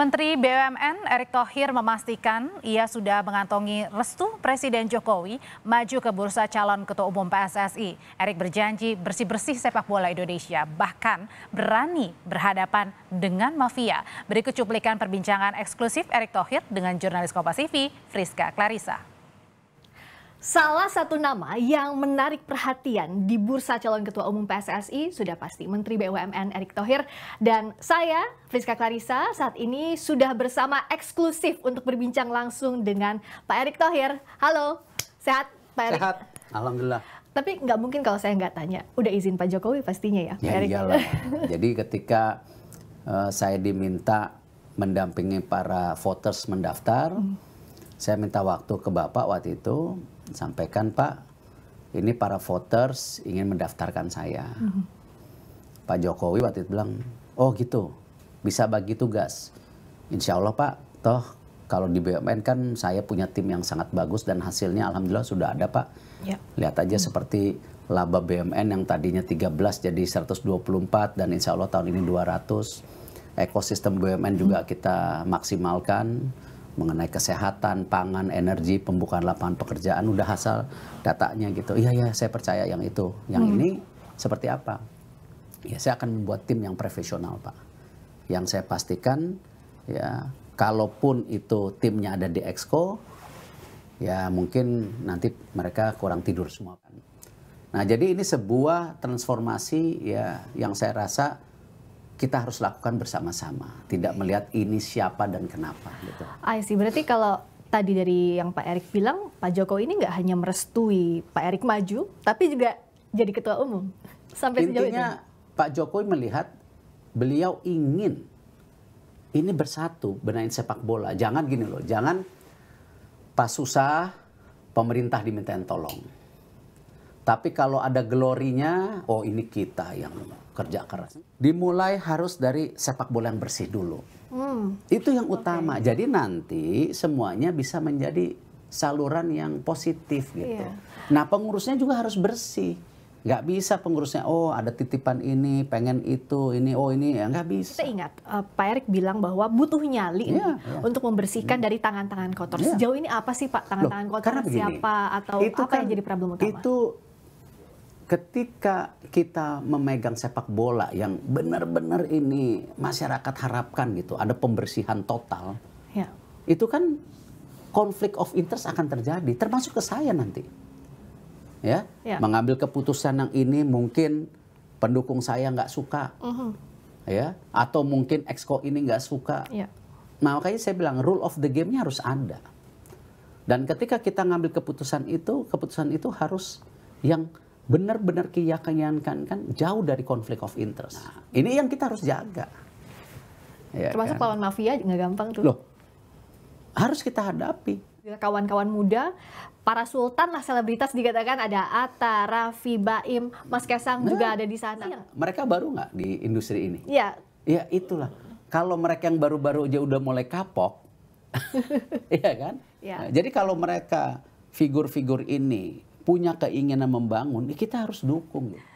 Menteri BUMN Erick Thohir memastikan ia sudah mengantongi restu Presiden Jokowi maju ke bursa calon Ketua Umum PSSI. Erick berjanji bersih-bersih sepak bola Indonesia, bahkan berani berhadapan dengan mafia. Berikut cuplikan perbincangan eksklusif Erick Thohir dengan jurnalis Kompas TV, Friska Clarissa. Salah satu nama yang menarik perhatian di bursa calon ketua umum PSSI sudah pasti Menteri BUMN Erick Thohir dan saya Friska Clarissa saat ini sudah bersama eksklusif untuk berbincang langsung dengan Pak Erick Thohir. Halo, sehat Pak Erick? Sehat, Alhamdulillah. Tapi nggak mungkin kalau saya nggak tanya, udah izin Pak Jokowi pastinya ya, ya Erick? Iyalah. Jadi ketika uh, saya diminta mendampingi para voters mendaftar, hmm. saya minta waktu ke Bapak waktu itu, sampaikan Pak, ini para voters ingin mendaftarkan saya. -hmm. Pak Jokowi waktu itu bilang, oh gitu, bisa bagi tugas. Insya Allah Pak, toh kalau di BUMN kan saya punya tim yang sangat bagus dan hasilnya alhamdulillah sudah ada Pak. Ya. Lihat aja hmm. seperti laba BUMN yang tadinya 13 jadi 124 dan insya Allah tahun ini 200. Ekosistem BUMN juga hmm. kita maksimalkan mengenai kesehatan, pangan, energi, pembukaan lapangan pekerjaan udah hasil datanya gitu. Iya ya, saya percaya yang itu. Yang hmm. ini seperti apa? Ya saya akan membuat tim yang profesional, Pak. Yang saya pastikan ya kalaupun itu timnya ada di Exco ya mungkin nanti mereka kurang tidur semua kan. Nah, jadi ini sebuah transformasi ya yang saya rasa kita harus lakukan bersama-sama, tidak melihat ini siapa dan kenapa. Gitu. I see. Berarti kalau tadi dari yang Pak Erick bilang, Pak Jokowi ini nggak hanya merestui Pak Erick maju, tapi juga jadi ketua umum sampai Intinya, sejauh ini. Pak Jokowi melihat beliau ingin ini bersatu benain sepak bola. Jangan gini loh, jangan pas susah pemerintah dimintain tolong tapi kalau ada glorinya, oh ini kita yang kerja keras. Dimulai harus dari sepak bola yang bersih dulu. Hmm. Itu yang utama. Okay. Jadi nanti semuanya bisa menjadi saluran yang positif gitu. Yeah. Nah pengurusnya juga harus bersih. Gak bisa pengurusnya, oh ada titipan ini, pengen itu, ini, oh ini, ya nggak bisa. Kita ingat, uh, Pak Erik bilang bahwa butuh nyali yeah, yeah. untuk membersihkan yeah. dari tangan-tangan kotor. Yeah. Sejauh ini apa sih Pak, tangan-tangan kotor Loh, siapa begini, atau apa kan, yang jadi problem utama? Itu ketika kita memegang sepak bola yang benar-benar ini masyarakat harapkan gitu, ada pembersihan total, ya. itu kan konflik of interest akan terjadi, termasuk ke saya nanti. Ya, ya. mengambil keputusan yang ini mungkin pendukung saya nggak suka, uh -huh. ya, atau mungkin exco ini nggak suka. Ya. Nah, makanya saya bilang rule of the game-nya harus ada. Dan ketika kita ngambil keputusan itu, keputusan itu harus yang benar-benar keyakinan kan jauh dari konflik of interest. Nah, ini yang kita harus jaga. Ya, Termasuk kan? lawan mafia nggak gampang tuh. Loh, harus kita hadapi. Kawan-kawan muda, para sultan lah selebritas dikatakan ada Atta, Raffi, Baim, Mas Kesang nah, juga ada di sana. Iya. Mereka baru nggak di industri ini? Iya. Ya itulah. Kalau mereka yang baru-baru aja udah mulai kapok, iya kan? Ya. Nah, jadi kalau mereka figur-figur ini punya keinginan membangun, ya kita harus dukung.